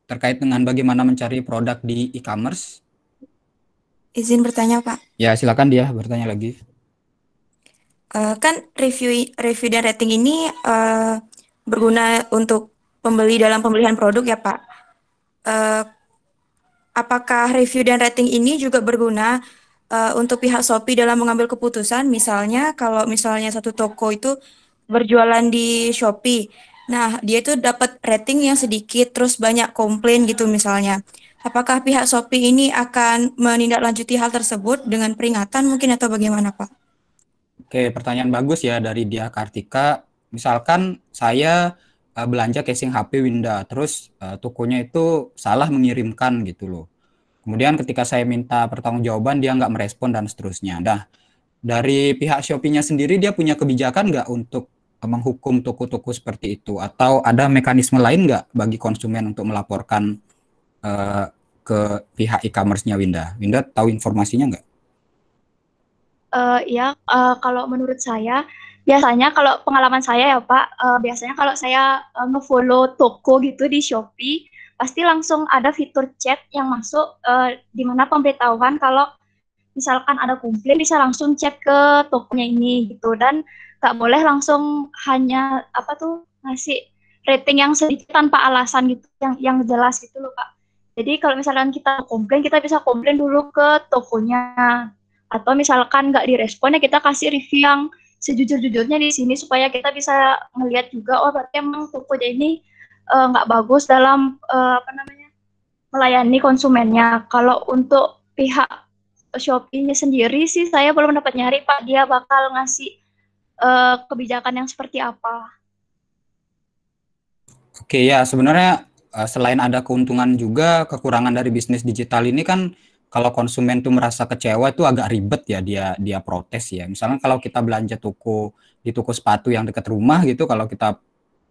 terkait dengan bagaimana mencari produk di e-commerce. Izin bertanya Pak. Ya silakan dia bertanya lagi. Uh, kan review review dan rating ini uh, berguna untuk pembeli dalam pembelian produk ya Pak. Uh, apakah review dan rating ini juga berguna uh, untuk pihak Shopee dalam mengambil keputusan misalnya kalau misalnya satu toko itu berjualan di Shopee nah dia itu dapat rating yang sedikit terus banyak komplain gitu misalnya apakah pihak Shopee ini akan menindaklanjuti hal tersebut dengan peringatan mungkin atau bagaimana Pak? Oke, pertanyaan bagus ya dari Dia Kartika. Misalkan saya eh, belanja casing HP Winda, terus uh, tokonya itu salah mengirimkan gitu loh. Kemudian ketika saya minta pertanggungjawaban dia nggak merespon dan seterusnya. Nah, dari pihak Shopee-nya sendiri dia punya kebijakan nggak untuk menghukum toko-toko seperti itu atau ada mekanisme lain nggak bagi konsumen untuk melaporkan uh, ke pihak e-commerce-nya Winda? Winda tahu informasinya nggak? Uh, ya, uh, kalau menurut saya biasanya kalau pengalaman saya ya Pak, uh, biasanya kalau saya uh, ngefollow toko gitu di Shopee, pasti langsung ada fitur chat yang masuk uh, di mana pemberitahuan kalau misalkan ada komplain bisa langsung chat ke tokonya ini gitu dan nggak boleh langsung hanya apa tuh ngasih rating yang sedikit tanpa alasan gitu yang yang jelas gitu loh kak jadi kalau misalkan kita komplain kita bisa komplain dulu ke tokonya atau misalkan nggak diresponnya kita kasih review yang sejujur-jujurnya di sini supaya kita bisa melihat juga oh berarti emang tokonya ini Eh, nggak uh, bagus dalam uh, apa namanya melayani konsumennya. Kalau untuk pihak Shopee-nya sendiri sih saya belum dapat nyari Pak dia bakal ngasih uh, kebijakan yang seperti apa. Oke ya sebenarnya selain ada keuntungan juga kekurangan dari bisnis digital ini kan kalau konsumen tuh merasa kecewa itu agak ribet ya dia dia protes ya. Misalnya kalau kita belanja toko di toko sepatu yang dekat rumah gitu kalau kita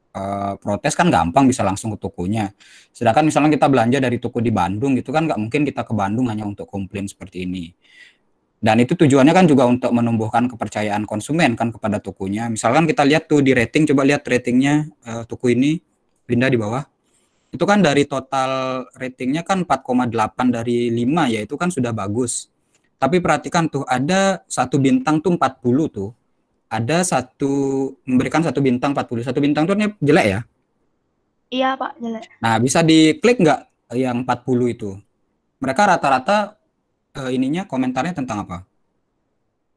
Eh, protes kan gampang bisa langsung ke tokonya. Sedangkan misalnya kita belanja dari toko di Bandung gitu kan nggak mungkin kita ke Bandung hanya untuk komplain seperti ini. Dan itu tujuannya kan juga untuk menumbuhkan kepercayaan konsumen kan kepada tokonya. Misalkan kita lihat tuh di rating, coba lihat ratingnya uh, toko ini, pindah di bawah. Itu kan dari total ratingnya kan 4,8 dari 5 ya itu kan sudah bagus. Tapi perhatikan tuh ada satu bintang tuh 40 tuh ada satu memberikan satu bintang 40. Satu bintang tuh nih jelek ya? Iya, Pak, jelek. Nah, bisa diklik nggak yang 40 itu? Mereka rata-rata uh, ininya komentarnya tentang apa?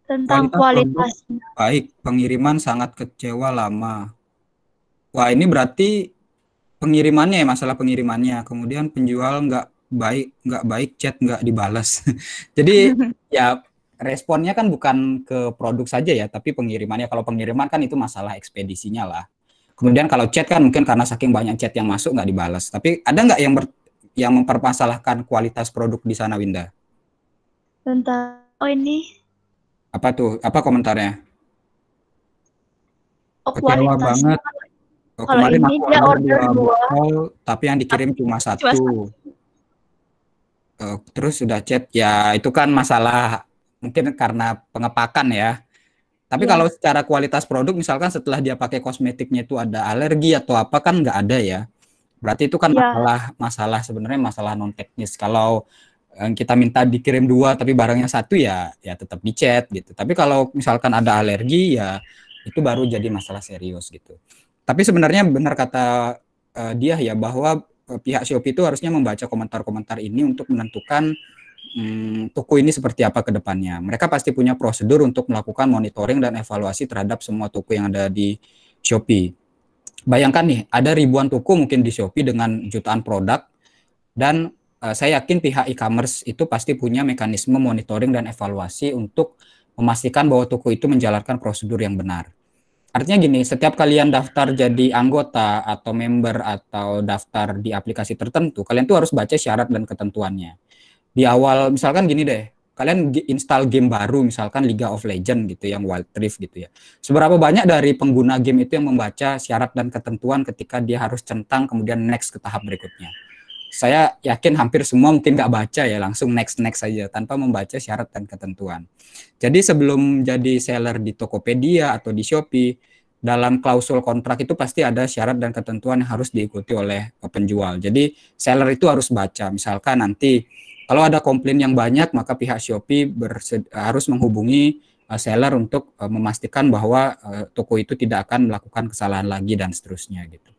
Tentang kualitas. kualitas. Baik, pengiriman sangat kecewa lama. Wah, ini berarti pengirimannya ya, masalah pengirimannya. Kemudian penjual nggak baik, nggak baik, chat nggak dibalas. Jadi ya responnya kan bukan ke produk saja ya, tapi pengirimannya. Kalau pengiriman kan itu masalah ekspedisinya lah. Kemudian kalau chat kan mungkin karena saking banyak chat yang masuk nggak dibalas. Tapi ada nggak yang ber, yang mempermasalahkan kualitas produk di sana Winda? Bentar. oh ini. Apa tuh? Apa komentarnya? Oh, Kecewa banget. Oh, kalau kemarin ini dia order dua botol, tapi yang dikirim cuma satu. Cuma satu. Uh, terus sudah chat ya itu kan masalah mungkin karena pengepakan ya. Tapi yeah. kalau secara kualitas produk misalkan setelah dia pakai kosmetiknya itu ada alergi atau apa kan nggak ada ya. Berarti itu kan yeah. masalah masalah sebenarnya masalah non teknis. Kalau eh, kita minta dikirim dua tapi barangnya satu ya ya tetap dicet gitu. Tapi kalau misalkan ada alergi ya itu baru jadi masalah serius gitu. Tapi sebenarnya benar kata uh, eh, dia ya bahwa eh, pihak Shopee itu harusnya membaca komentar-komentar ini untuk menentukan hmm, toko ini seperti apa ke depannya. Mereka pasti punya prosedur untuk melakukan monitoring dan evaluasi terhadap semua toko yang ada di Shopee. Bayangkan nih, ada ribuan toko mungkin di Shopee dengan jutaan produk dan uh, saya yakin pihak e-commerce itu pasti punya mekanisme monitoring dan evaluasi untuk memastikan bahwa toko itu menjalankan prosedur yang benar. Artinya gini, setiap kalian daftar jadi anggota atau member atau daftar di aplikasi tertentu, kalian tuh harus baca syarat dan ketentuannya di awal misalkan gini deh kalian install game baru misalkan Liga of Legend gitu ya, yang Wild Rift gitu ya seberapa banyak dari pengguna game itu yang membaca syarat dan ketentuan ketika dia harus centang kemudian next ke tahap berikutnya saya yakin hampir semua mungkin nggak baca ya langsung next next saja tanpa membaca syarat dan ketentuan. Jadi sebelum jadi seller di Tokopedia atau di Shopee dalam klausul kontrak itu pasti ada syarat dan ketentuan yang harus diikuti oleh penjual. Jadi seller itu harus baca. Misalkan nanti kalau ada komplain yang banyak, maka pihak Shopee harus menghubungi uh, seller untuk uh, memastikan bahwa uh, toko itu tidak akan melakukan kesalahan lagi dan seterusnya gitu.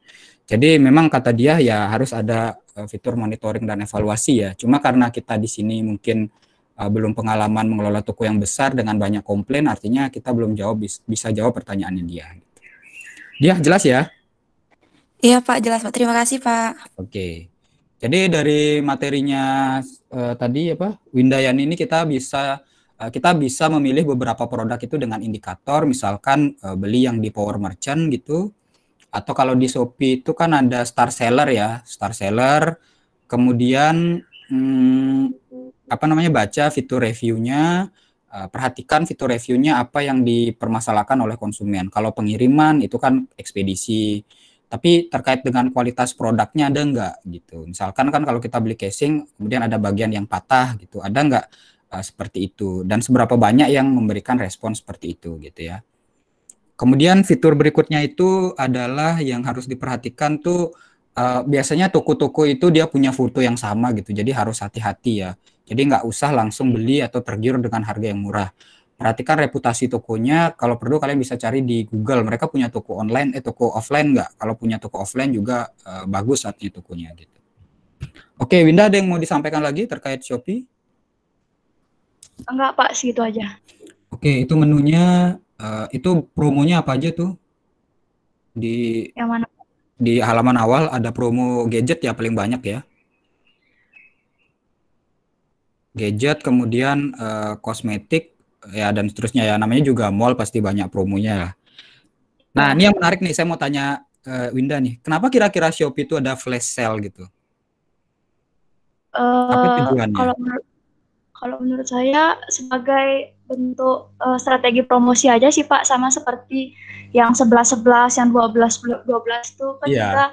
Jadi memang kata dia ya harus ada uh, fitur monitoring dan evaluasi ya. Cuma karena kita di sini mungkin uh, belum pengalaman mengelola toko yang besar dengan banyak komplain, artinya kita belum jawab bisa jawab pertanyaannya dia. Gitu. Dia jelas ya? Iya Pak, jelas Pak. Terima kasih Pak. Oke. Jadi dari materinya uh, tadi apa Windayan ini kita bisa uh, kita bisa memilih beberapa produk itu dengan indikator misalkan uh, beli yang di power merchant gitu atau kalau di Shopee itu kan ada star seller ya star seller kemudian hmm, apa namanya baca fitur reviewnya perhatikan fitur reviewnya apa yang dipermasalahkan oleh konsumen kalau pengiriman itu kan ekspedisi tapi terkait dengan kualitas produknya ada nggak gitu misalkan kan kalau kita beli casing kemudian ada bagian yang patah gitu ada nggak uh, seperti itu dan seberapa banyak yang memberikan respon seperti itu gitu ya kemudian fitur berikutnya itu adalah yang harus diperhatikan tuh uh, biasanya toko-toko itu dia punya foto yang sama gitu jadi harus hati-hati ya jadi nggak usah langsung beli atau tergiur dengan harga yang murah perhatikan reputasi tokonya kalau perlu kalian bisa cari di Google mereka punya toko online eh toko offline nggak kalau punya toko offline juga eh, bagus artinya tokonya gitu oke Winda ada yang mau disampaikan lagi terkait Shopee enggak Pak segitu aja oke itu menunya eh, itu promonya apa aja tuh di yang mana di halaman awal ada promo gadget ya paling banyak ya gadget kemudian uh, kosmetik ya dan seterusnya ya namanya juga mall pasti banyak promonya ya. Nah ini yang menarik nih saya mau tanya uh, Winda nih, kenapa kira-kira Shopee itu ada flash sale gitu? Uh, Kalau menurut, kalau menurut saya sebagai bentuk uh, strategi promosi aja sih Pak, sama seperti yang sebelas sebelas, yang dua belas dua belas itu kan yeah. kita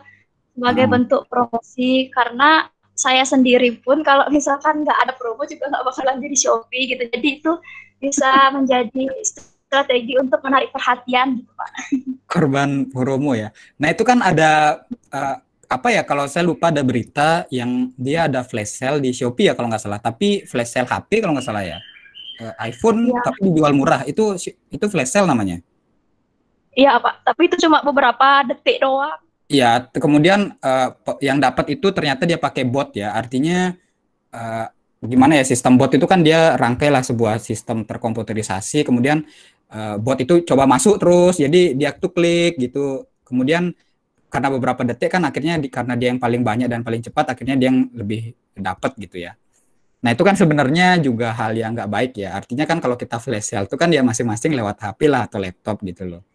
sebagai hmm. bentuk promosi karena saya sendiri pun kalau misalkan nggak ada promo juga nggak bakalan jadi Shopee gitu. Jadi itu bisa menjadi strategi untuk menarik perhatian gitu Pak. Korban promo ya. Nah itu kan ada uh, apa ya kalau saya lupa ada berita yang dia ada flash sale di Shopee ya kalau nggak salah. Tapi flash sale HP kalau nggak salah ya. Eh, iPhone ya. tapi dijual murah itu itu flash sale namanya. Iya Pak, tapi itu cuma beberapa detik doang. Ya, kemudian uh, yang dapat itu ternyata dia pakai bot ya. Artinya uh, gimana ya sistem bot itu kan dia rangkai lah sebuah sistem terkomputerisasi. Kemudian uh, bot itu coba masuk terus, jadi dia tuh klik gitu. Kemudian karena beberapa detik kan akhirnya di, karena dia yang paling banyak dan paling cepat akhirnya dia yang lebih dapat gitu ya. Nah itu kan sebenarnya juga hal yang nggak baik ya. Artinya kan kalau kita flash sale itu kan dia ya masing-masing lewat HP lah atau laptop gitu loh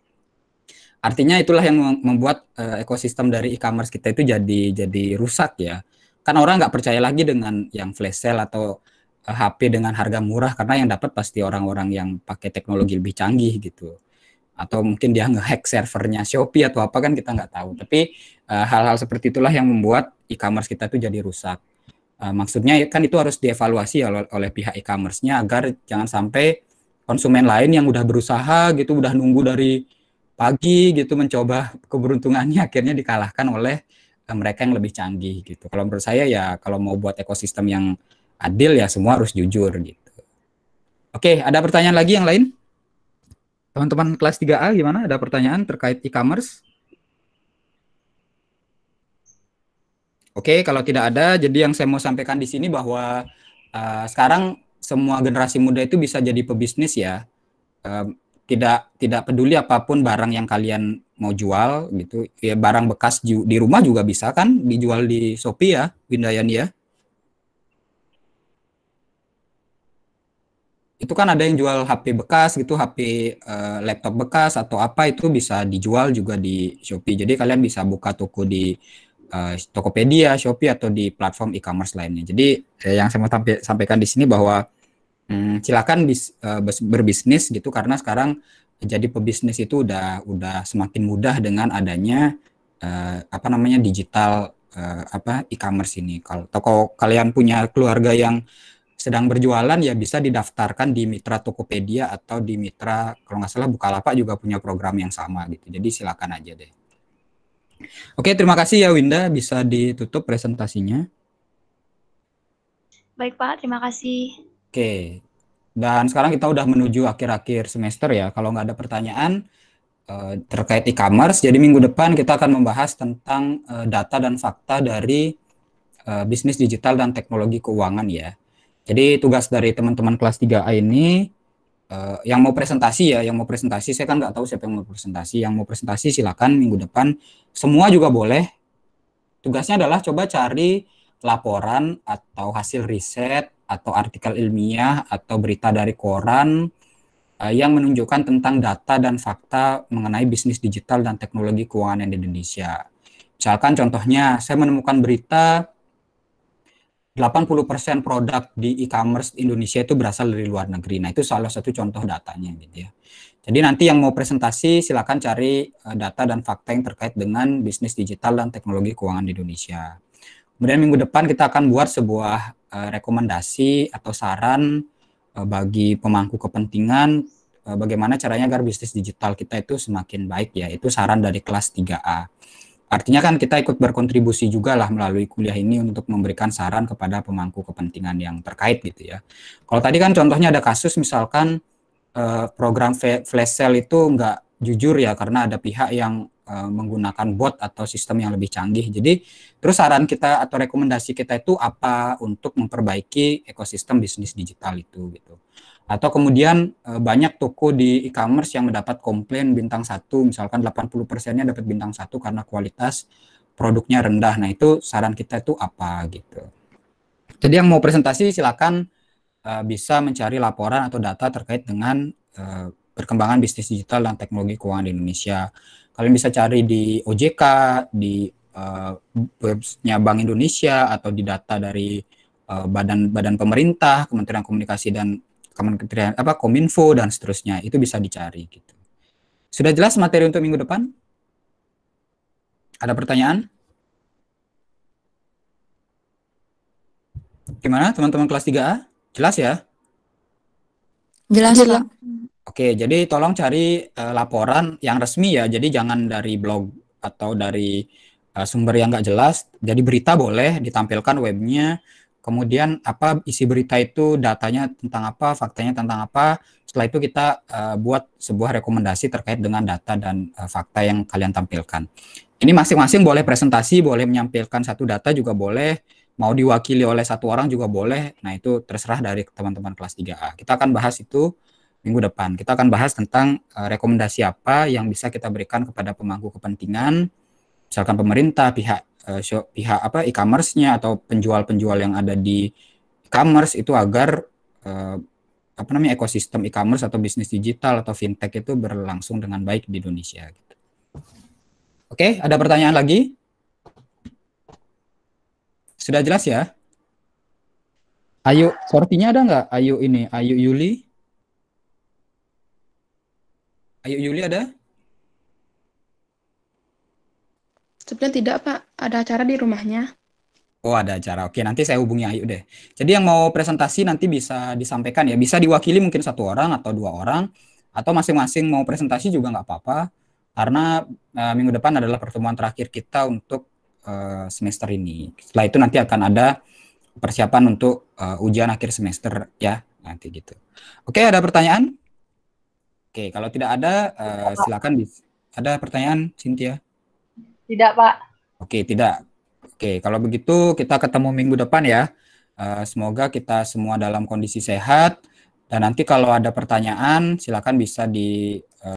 artinya itulah yang membuat uh, ekosistem dari e-commerce kita itu jadi jadi rusak ya kan orang nggak percaya lagi dengan yang flash sale atau uh, eh, HP dengan harga murah karena yang dapat pasti orang-orang yang pakai teknologi lebih canggih gitu atau mungkin dia ngehack servernya Shopee atau apa kan kita nggak tahu tapi eh, hal-hal uh, seperti itulah yang membuat e-commerce kita itu jadi rusak uh, maksudnya ya kan itu harus dievaluasi ya oleh, oleh pihak e-commerce-nya agar jangan sampai konsumen lain yang udah berusaha gitu udah nunggu dari pagi gitu mencoba keberuntungannya akhirnya dikalahkan oleh eh, mereka yang lebih canggih gitu. Kalau menurut saya ya kalau mau buat ekosistem yang adil ya semua harus jujur gitu. Oke, ada pertanyaan lagi yang lain? Teman-teman kelas 3A gimana? Ada pertanyaan terkait e-commerce? Oke, kalau tidak ada, jadi yang saya mau sampaikan di sini bahwa uh, sekarang semua generasi muda itu bisa jadi pebisnis ya. Uh, tidak tidak peduli apapun barang yang kalian mau jual gitu ya barang bekas ju di rumah juga bisa kan dijual di Shopee ya Windayan ya itu kan ada yang jual HP bekas gitu HP eh, laptop bekas atau apa itu bisa dijual juga di Shopee jadi kalian bisa buka toko di eh, Tokopedia Shopee atau di platform e-commerce lainnya jadi eh, yang saya mau sampaikan di sini bahwa hmm, silakan bis, uh, berbisnis gitu karena sekarang jadi pebisnis itu udah udah semakin mudah dengan adanya uh, apa namanya digital uh, apa e-commerce ini. Kalau toko kalian punya keluarga yang sedang berjualan ya bisa didaftarkan di mitra Tokopedia atau di mitra kalau nggak salah Bukalapak juga punya program yang sama gitu. Jadi silakan aja deh. Oke, terima kasih ya Winda bisa ditutup presentasinya. Baik Pak, terima kasih. Oke. Dan sekarang kita udah menuju akhir-akhir semester ya. Kalau nggak ada pertanyaan uh, terkait e-commerce, jadi minggu depan kita akan membahas tentang uh, data dan fakta dari uh, bisnis digital dan teknologi keuangan ya. Jadi tugas dari teman-teman kelas 3A ini uh, yang mau presentasi ya, yang mau presentasi saya kan nggak tahu siapa yang mau presentasi. Yang mau presentasi silakan minggu depan. Semua juga boleh. Tugasnya adalah coba cari laporan atau hasil riset atau artikel ilmiah atau berita dari koran uh, yang menunjukkan tentang data dan fakta mengenai bisnis digital dan teknologi keuangan yang di Indonesia. Misalkan contohnya, saya menemukan berita 80% produk di e-commerce Indonesia itu berasal dari luar negeri. Nah, itu salah satu contoh datanya gitu ya. Jadi nanti yang mau presentasi silakan cari eh, data dan fakta yang terkait dengan bisnis digital dan teknologi keuangan di Indonesia. Kemudian minggu depan kita akan buat sebuah Eh, rekomendasi atau saran eh, bagi pemangku kepentingan eh, bagaimana caranya agar bisnis digital kita itu semakin baik ya itu saran dari kelas 3A. Artinya kan kita ikut berkontribusi juga lah melalui kuliah ini untuk memberikan saran kepada pemangku kepentingan yang terkait gitu ya. Kalau tadi kan contohnya ada kasus misalkan program flash sale itu enggak jujur ya karena ada pihak yang Eh, menggunakan bot atau sistem yang lebih canggih. Jadi terus saran kita atau rekomendasi kita itu apa untuk memperbaiki ekosistem bisnis digital itu gitu. Atau kemudian eh, banyak toko di e-commerce yang mendapat komplain bintang satu, misalkan 80 persennya dapat bintang satu karena kualitas produknya rendah. Nah itu saran kita itu apa gitu. Jadi yang mau presentasi silakan eh, bisa mencari laporan atau data terkait dengan perkembangan bisnis digital dan teknologi keuangan di Indonesia. Kalian bisa cari di OJK, di uh, Bank Indonesia atau di data dari badan-badan eh, uh, pemerintah, Kementerian Komunikasi dan Kementerian apa Kominfo dan seterusnya. Itu bisa dicari gitu. Sudah jelas materi untuk minggu depan? Ada pertanyaan? Gimana teman-teman kelas 3A? Jelas ya? Jelas, Pak. Oke, jadi tolong cari uh, laporan yang resmi ya. Jadi jangan dari blog atau dari uh, sumber yang nggak jelas. Jadi berita boleh ditampilkan webnya. Kemudian apa isi berita itu, datanya tentang apa, faktanya tentang apa. Setelah itu kita uh, buat sebuah rekomendasi terkait dengan data dan uh, fakta yang kalian tampilkan. Ini masing-masing boleh presentasi, boleh menyampaikan satu data juga boleh mau diwakili oleh satu orang juga boleh. Nah, itu terserah dari teman-teman kelas 3A. Kita akan bahas itu minggu depan. Kita akan bahas tentang uh, rekomendasi apa yang bisa kita berikan kepada pemangku kepentingan, misalkan pemerintah, pihak uh, eh, show, pihak apa e-commerce-nya atau penjual-penjual yang ada di e-commerce itu agar uh, apa namanya ekosistem e-commerce atau bisnis digital atau fintech itu berlangsung dengan baik di Indonesia. Gitu. Oke, ada pertanyaan lagi? Sudah jelas ya? Ayo sortinya ada nggak? Ayo ini, Ayo Yuli? Ayu Yuli ada? Sebenarnya tidak, Pak. Ada acara di rumahnya. Oh, ada acara. Oke, nanti saya hubungi Ayu deh. Jadi yang mau presentasi nanti bisa disampaikan ya. Bisa diwakili mungkin satu orang atau dua orang. Atau masing-masing mau presentasi juga nggak apa-apa. Karena uh, minggu depan adalah pertemuan terakhir kita untuk eh, semester ini. Setelah itu nanti akan ada persiapan untuk uh, ujian akhir semester ya. Nanti gitu. Oke, ada pertanyaan? Oke, kalau tidak ada uh, silakan bisa ada pertanyaan Cynthia? Tidak, Pak. Oke, tidak. Oke, kalau begitu kita ketemu minggu depan ya. Uh, semoga kita semua dalam kondisi sehat dan nanti kalau ada pertanyaan silakan bisa di eh,